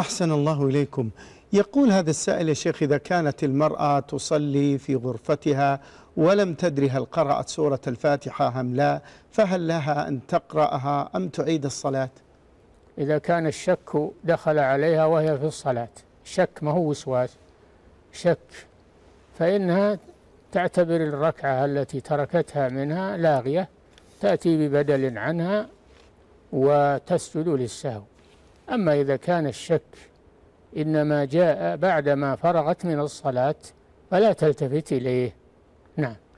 أحسن الله إليكم يقول هذا السائل يا شيخ إذا كانت المرأة تصلي في غرفتها ولم تدري هل قرأت سورة الفاتحة أم لا فهل لها أن تقرأها أم تعيد الصلاة إذا كان الشك دخل عليها وهي في الصلاة شك ما هو وسواس شك فإنها تعتبر الركعة التي تركتها منها لاغية تأتي ببدل عنها وتسجد للسهو أما إذا كان الشك إنما جاء بعدما فرغت من الصلاة فلا تلتفت إليه نعم